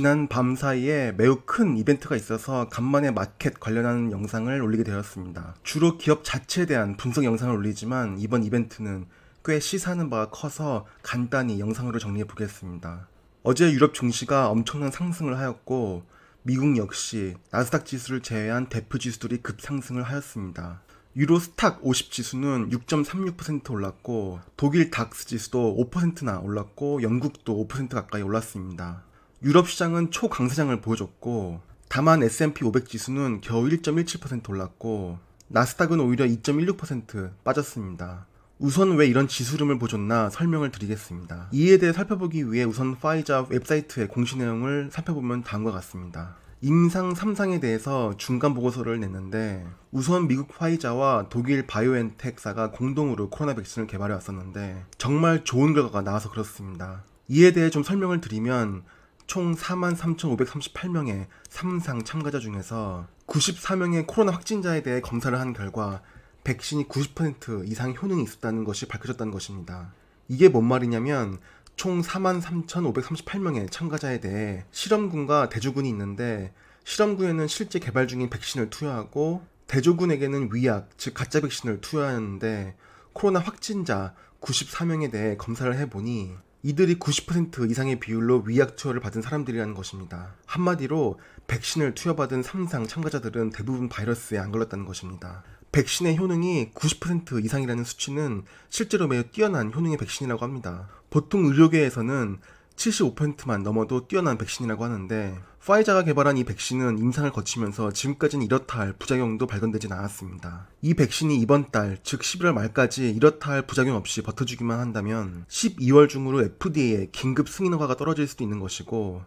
지난 밤 사이에 매우 큰 이벤트가 있어서 간만에 마켓 관련한 영상을 올리게 되었습니다. 주로 기업 자체에 대한 분석 영상을 올리지만 이번 이벤트는 꽤 시사하는 바가 커서 간단히 영상으로 정리해 보겠습니다. 어제 유럽 증시가 엄청난 상승을 하였고 미국 역시 나스닥 지수를 제외한 대표 지수들이 급상승을 하였습니다. 유로 스탁 50 지수는 6.36% 올랐고 독일 닥스 지수도 5%나 올랐고 영국도 5% 가까이 올랐습니다. 유럽 시장은 초강세장을 보여줬고 다만 S&P 500 지수는 겨우 1.17% 올랐고 나스닥은 오히려 2.16% 빠졌습니다. 우선 왜 이런 지수름을 보셨나 설명을 드리겠습니다. 이에 대해 살펴보기 위해 우선 파이자 웹사이트의 공시 내용을 살펴보면 다음과 같습니다. 임상 3상에 대해서 중간 보고서를 냈는데 우선 미국 화이자와 독일 바이오엔텍사가 공동으로 코로나 백신을 개발해 왔었는데 정말 좋은 결과가 나와서 그렇습니다. 이에 대해 좀 설명을 드리면 총 43,538명의 3상 참가자 중에서 94명의 코로나 확진자에 대해 검사를 한 결과 백신이 90% 이상 효능이 있었다는 것이 밝혀졌다는 것입니다. 이게 뭔 말이냐면 총 43,538명의 참가자에 대해 실험군과 대조군이 있는데 실험군에는 실제 개발 중인 백신을 투여하고 대조군에게는 위약, 즉 가짜 백신을 투여하는데 코로나 확진자 94명에 대해 검사를 해보니 이들이 90% 이상의 비율로 위약 투여를 받은 사람들이라는 것입니다. 한마디로 백신을 투여받은 3상 참가자들은 대부분 바이러스에 안 걸렸다는 것입니다. 백신의 효능이 90% 이상이라는 수치는 실제로 매우 뛰어난 효능의 백신이라고 합니다. 보통 의료계에서는 75%만 넘어도 뛰어난 백신이라고 하는데 파이자가 개발한 이 백신은 임상을 거치면서 지금까지는 이렇다 할 부작용도 발견되진 않았습니다. 이 백신이 이번 달, 즉 11월 말까지 이렇다 할 부작용 없이 버텨주기만 한다면 12월 중으로 FDA의 긴급 승인 허가가 떨어질 수도 있는 것이고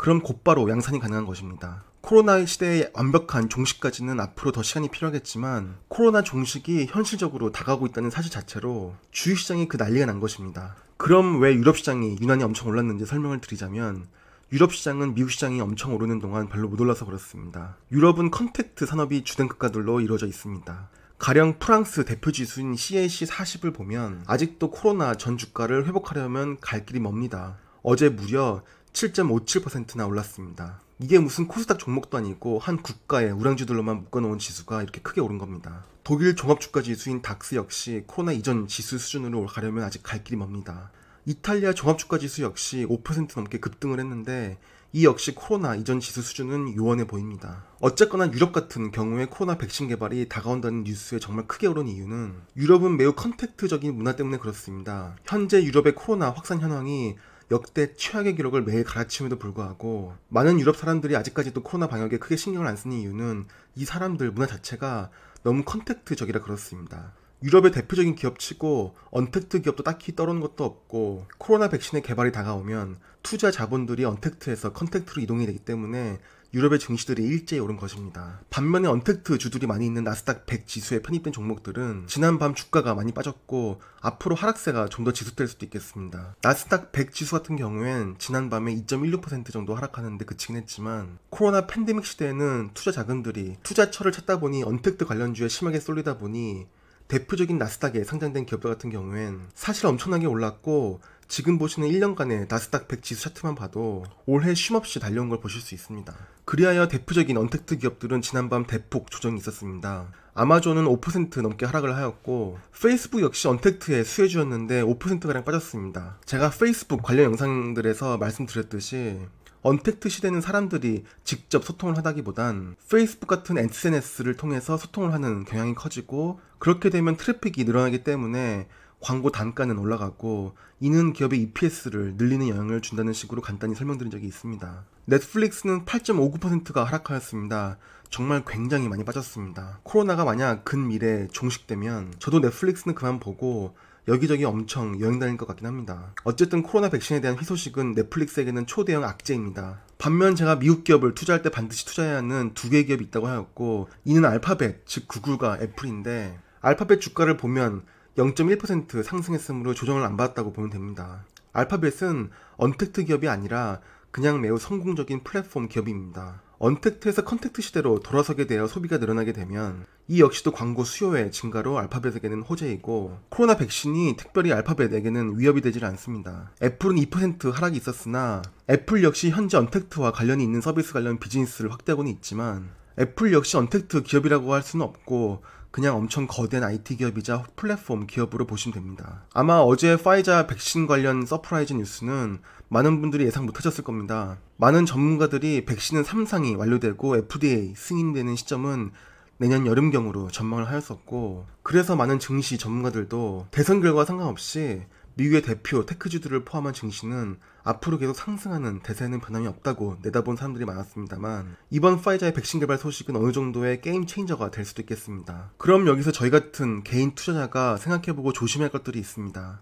그럼 곧바로 양산이 가능한 것입니다. 코로나 시대의 완벽한 종식까지는 앞으로 더 시간이 필요하겠지만 코로나 종식이 현실적으로 다가오고 있다는 사실 자체로 주식 시장이 그 난리가 난 것입니다. 그럼 왜 유럽 시장이 유난히 엄청 올랐는지 설명을 드리자면 유럽 시장은 미국 시장이 엄청 오르는 동안 별로 못 올라서 그렇습니다. 유럽은 컨택트 산업이 주된 국가들로 이루어져 있습니다. 가령 프랑스 대표 지수인 CAC 40을 보면 아직도 코로나 전 주가를 회복하려면 갈 길이 멉니다. 어제 무려 7.57%나 올랐습니다. 이게 무슨 코스닥 종목도 아니고 한 국가의 우량주들로만 묶어놓은 지수가 이렇게 크게 오른 겁니다. 독일 종합주가 지수인 닥스 역시 코로나 이전 지수 수준으로 가려면 아직 갈 길이 멉니다. 이탈리아 종합주가 지수 역시 5% 넘게 급등을 했는데 이 역시 코로나 이전 지수 수준은 요원해 보입니다. 어쨌거나 유럽 같은 경우에 코로나 백신 개발이 다가온다는 뉴스에 정말 크게 오른 이유는 유럽은 매우 컨택트적인 문화 때문에 그렇습니다. 현재 유럽의 코로나 확산 현황이 역대 최악의 기록을 매일 갈아치움에도 불구하고 많은 유럽 사람들이 아직까지도 코로나 방역에 크게 신경을 안 쓰는 이유는 이 사람들 문화 자체가 너무 컨택트적이라 그렇습니다. 유럽의 대표적인 기업치고 언택트 기업도 딱히 떨어는 것도 없고 코로나 백신의 개발이 다가오면 투자 자본들이 언택트에서 컨택트로 이동이 되기 때문에 유럽의 증시들이 일제히 오른 것입니다. 반면에 언택트 주들이 많이 있는 나스닥 100 지수에 편입된 종목들은 지난밤 주가가 많이 빠졌고 앞으로 하락세가 좀 더 지속될 수도 있겠습니다. 나스닥 100 지수 같은 경우엔 지난밤에 2.16% 정도 하락하는데 그치긴 했지만 코로나 팬데믹 시대에는 투자 자금들이 투자처를 찾다 보니 언택트 관련주에 심하게 쏠리다 보니 대표적인 나스닥에 상장된 기업들 같은 경우엔 사실 엄청나게 올랐고 지금 보시는 1년간의 나스닥 100 지수 차트만 봐도 올해 쉼없이 달려온 걸 보실 수 있습니다. 그리하여 대표적인 언택트 기업들은 지난밤 대폭 조정이 있었습니다. 아마존은 5% 넘게 하락을 하였고 페이스북 역시 언택트의 수혜주였는데 5%가량 빠졌습니다. 제가 페이스북 관련 영상들에서 말씀드렸듯이 언택트 시대는 사람들이 직접 소통을 하다기보단 페이스북 같은 SNS를 통해서 소통을 하는 경향이 커지고 그렇게 되면 트래픽이 늘어나기 때문에 광고 단가는 올라가고 이는 기업의 EPS를 늘리는 영향을 준다는 식으로 간단히 설명드린 적이 있습니다. 넷플릭스는 8.59%가 하락하였습니다. 정말 굉장히 많이 빠졌습니다. 코로나가 만약 근미래에 종식되면 저도 넷플릭스는 그만 보고 여기저기 엄청 여행 다닐 것 같긴 합니다. 어쨌든 코로나 백신에 대한 희소식은 넷플릭스에게는 초대형 악재입니다. 반면 제가 미국 기업을 투자할 때 반드시 투자해야 하는 두 개의 기업이 있다고 하였고 이는 알파벳, 즉 구글과 애플인데 알파벳 주가를 보면 0.1% 상승했으므로 조정을 안 받았다고 보면 됩니다. 알파벳은 언택트 기업이 아니라 그냥 매우 성공적인 플랫폼 기업입니다. 언택트에서 컨택트 시대로 돌아서게 되어 소비가 늘어나게 되면 이 역시도 광고 수요의 증가로 알파벳에게는 호재이고 코로나 백신이 특별히 알파벳에게는 위협이 되질 않습니다. 애플은 2% 하락이 있었으나 애플 역시 현재 언택트와 관련이 있는 서비스 관련 비즈니스를 확대하고는 있지만 애플 역시 언택트 기업이라고 할 수는 없고 그냥 엄청 거대한 IT 기업이자 플랫폼 기업으로 보시면 됩니다. 아마 어제 파이자 백신 관련 서프라이즈 뉴스는 많은 분들이 예상 못하셨을 겁니다. 많은 전문가들이 백신은 3상이 완료되고 FDA 승인되는 시점은 내년 여름경으로 전망을 하였었고 그래서 많은 증시 전문가들도 대선 결과 상관없이 미국의 대표 테크주들을 포함한 증시는 앞으로 계속 상승하는 대세는 변함이 없다고 내다본 사람들이 많았습니다만 이번 파이자의 백신 개발 소식은 어느 정도의 게임 체인저가 될 수도 있겠습니다. 그럼 여기서 저희 같은 개인 투자자가 생각해보고 조심할 것들이 있습니다.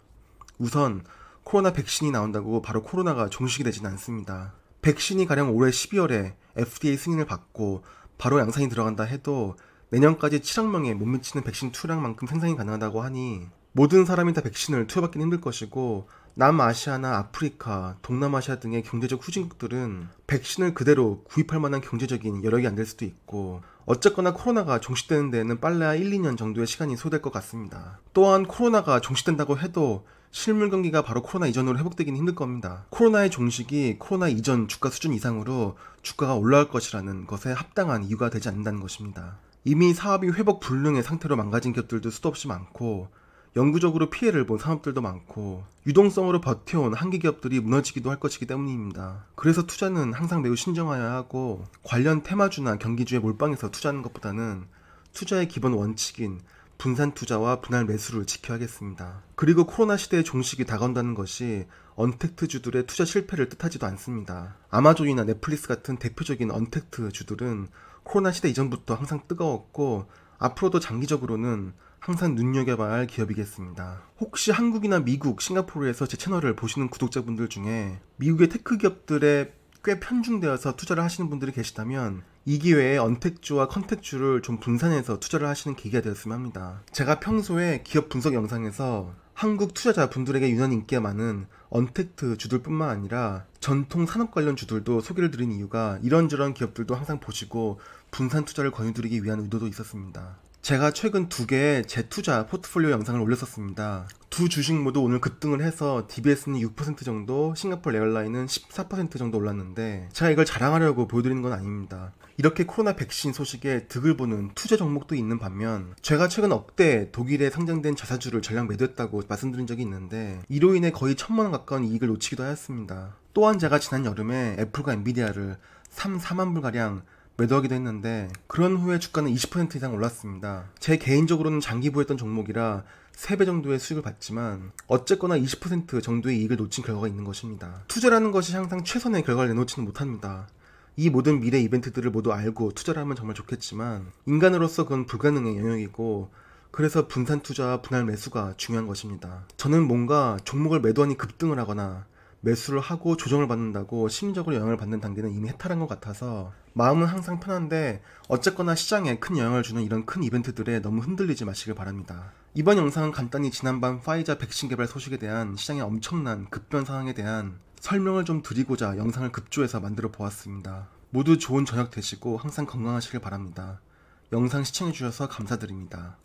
우선 코로나 백신이 나온다고 바로 코로나가 종식이 되진 않습니다. 백신이 가령 올해 12월에 FDA 승인을 받고 바로 양산이 들어간다 해도 내년까지 7억 명에 못 미치는 백신 투량만큼 생산이 가능하다고 하니 모든 사람이 다 백신을 투여받기는 힘들 것이고 남아시아나 아프리카, 동남아시아 등의 경제적 후진국들은 백신을 그대로 구입할 만한 경제적인 여력이 안 될 수도 있고 어쨌거나 코로나가 종식되는 데에는 빨라야 1, 2년 정도의 시간이 소요될 것 같습니다. 또한 코로나가 종식된다고 해도 실물 경기가 바로 코로나 이전으로 회복되기는 힘들 겁니다. 코로나의 종식이 코로나 이전 주가 수준 이상으로 주가가 올라갈 것이라는 것에 합당한 이유가 되지 않는다는 것입니다. 이미 사업이 회복 불능의 상태로 망가진 기업들도 수도 없이 많고 영구적으로 피해를 본 산업들도 많고 유동성으로 버텨온 한계 기업들이 무너지기도 할 것이기 때문입니다. 그래서 투자는 항상 매우 신중하여야 하고 관련 테마주나 경기주에 몰빵해서 투자하는 것보다는 투자의 기본 원칙인 분산 투자와 분할 매수를 지켜야겠습니다. 그리고 코로나 시대의 종식이 다가온다는 것이 언택트주들의 투자 실패를 뜻하지도 않습니다. 아마존이나 넷플릭스 같은 대표적인 언택트주들은 코로나 시대 이전부터 항상 뜨거웠고 앞으로도 장기적으로는 항상 눈여겨봐야 할 기업이겠습니다. 혹시 한국이나 미국, 싱가포르에서 제 채널을 보시는 구독자분들 중에 미국의 테크 기업들에꽤 편중되어서 투자를 하시는 분들이 계시다면 이 기회에 언택주와 컨택주를 좀 분산해서 투자를 하시는 계기가 되었으면 합니다. 제가 평소에 기업 분석 영상에서 한국 투자자 분들에게 유난 인기가 많은 언택트 주들뿐만 아니라 전통 산업 관련 주들도 소개를 드린 이유가 이런저런 기업들도 항상 보시고 분산 투자를 권유드리기 위한 의도도 있었습니다. 제가 최근 두 개의 재투자 포트폴리오 영상을 올렸었습니다. 두 주식 모두 오늘 급등을 해서 DBS는 6% 정도, 싱가폴 에어라인은 14% 정도 올랐는데 제가 이걸 자랑하려고 보여드리는 건 아닙니다. 이렇게 코로나 백신 소식에 득을 보는 투자 종목도 있는 반면 제가 최근 억대 독일에 상장된 자사주를 전량 매도했다고 말씀드린 적이 있는데 이로 인해 거의 천만 원 가까운 이익을 놓치기도 하였습니다. 또한 제가 지난 여름에 애플과 엔비디아를 3, 4만 불가량 매도하기도 했는데 그런 후에 주가는 20% 이상 올랐습니다. 제 개인적으로는 장기 보였던 종목이라 3배 정도의 수익을 봤지만 어쨌거나 20% 정도의 이익을 놓친 결과가 있는 것입니다. 투자라는 것이 항상 최선의 결과를 내놓지는 못합니다. 이 모든 미래 이벤트들을 모두 알고 투자를 하면 정말 좋겠지만 인간으로서 그건 불가능의 영역이고 그래서 분산 투자와 분할 매수가 중요한 것입니다. 저는 뭔가 종목을 매도하니 급등을 하거나 매수를 하고 조정을 받는다고 심리적으로 영향을 받는 단계는 이미 해탈한 것 같아서 마음은 항상 편한데 어쨌거나 시장에 큰 영향을 주는 이런 큰 이벤트들에 너무 흔들리지 마시길 바랍니다. 이번 영상은 간단히 지난밤 파이자 백신 개발 소식에 대한 시장의 엄청난 급변 상황에 대한 설명을 좀 드리고자 영상을 급조해서 만들어 보았습니다. 모두 좋은 저녁 되시고 항상 건강하시길 바랍니다. 영상 시청해주셔서 감사드립니다.